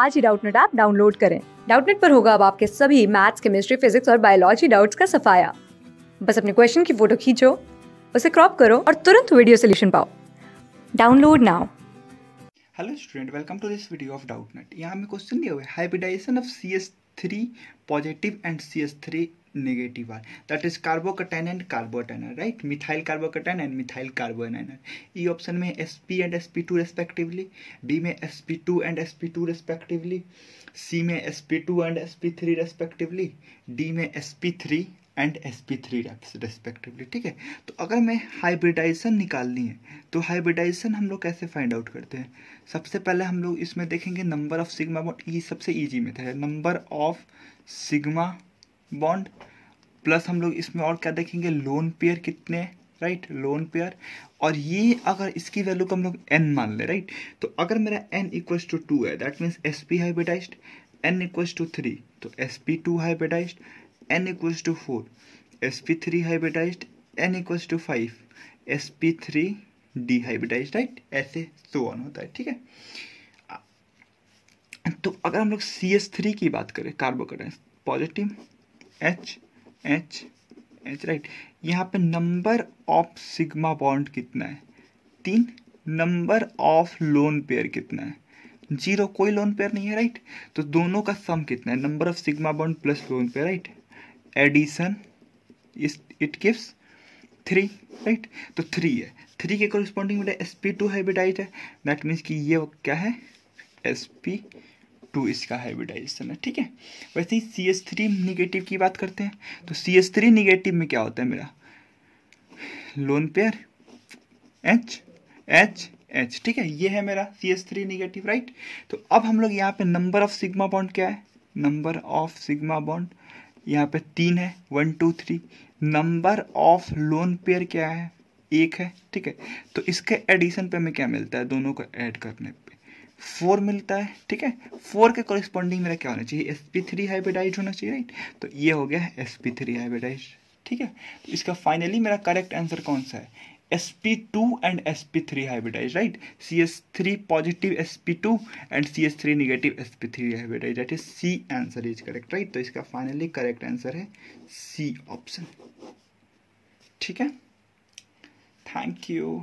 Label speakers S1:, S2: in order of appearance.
S1: आज ही Doubtnut app download करें डाउटनेट पर होगा अब आपके सभी मैथ्स केमिस्ट्री फिजिक्स और बायोलॉजी डाउट्स का सफाया बस अपने क्वेश्चन की फोटो खींचो उसे क्रॉप करो और तुरंत वीडियो सोल्यूशन पाओ download now
S2: hello student welcome to this video of Doubtnut यहाँ हमें क्वेश्चन दिया हुआ है hybridisation of C S three positive and C S three negative are that is carbocation and carbanion right methyl carbocation and methyl anion E option में S P and S P two respectively D में S P two and S P two respectively C में S P two and S P three respectively D में S P three and S P three respectively ठीक है तो अगर मैं hybridisation निकालनी है तो हाइब्रिडाइजेशन हम लोग कैसे फाइंड आउट करते हैं सबसे पहले हम लोग इसमें देखेंगे नंबर ऑफ सिग्मा बॉन्ड ई सबसे ईजी में था number of sigma bond plus हम लोग इसमें और क्या देखेंगे लोन पेयर कितने राइट लोन पेयर और ये अगर इसकी वैल्यू को हम लोग एन मान लें राइट तो अगर मेरा एन इक्वल्स टू टू है that means S P hybridized N equals to three तो S P two hybridized N equals to four S P three hybridized N equals to five S P three D hybridize right ऐसे so on होता है ठीक है तो अगर हम लोग सी एस थ्री की बात करें carbocation positive H H H right यहाँ पे नंबर ऑफ सिग्मा बॉन्ड कितना है तीन नंबर ऑफ लोन पेयर कितना है जीरो कोई लोन पेयर नहीं है राइट तो दोनों का सम कितना है number of sigma bond plus lone pair right addition it gives three right तो थ्री है थ्री के कॉरिस्पॉन्डिंग बेटा एस पी टू है है दैट मीन्स कि ये क्या है एस पी टू इसका हाइब्रिडाइजेशन है ठीक है वैसे ही सी एस थ्री निगेटिव की बात करते हैं तो सी एस थ्री निगेटिव में क्या होता है मेरा lone pair H H H ठीक है ये है मेरा C S three negative right तो अब हम लोग यहाँ पे नंबर ऑफ सिग्मा बॉन्ड क्या है नंबर ऑफ सिग्मा बॉन्ड यहाँ पे तीन है one two three number of lone pair क्या है एक है ठीक है तो इसके एडिशन पे हमें क्या मिलता है दोनों को ऐड करने पे फोर मिलता है ठीक है फोर के कॉरिस्पॉन्डिंग मेरा क्या होना चाहिए एस पी थ्री हाइब्रिडाइज होना चाहिए राइट तो ये हो गया एस पी थ्री हाइब्रिडाइज ठीक है तो इसका फाइनली मेरा करेक्ट आंसर कौन सा है S P two and S P three hybridize right C S three positive S P two and C S three negative S P three hybridize that is C answer is correct right तो इसका finally correct answer है C option ठीक है thank you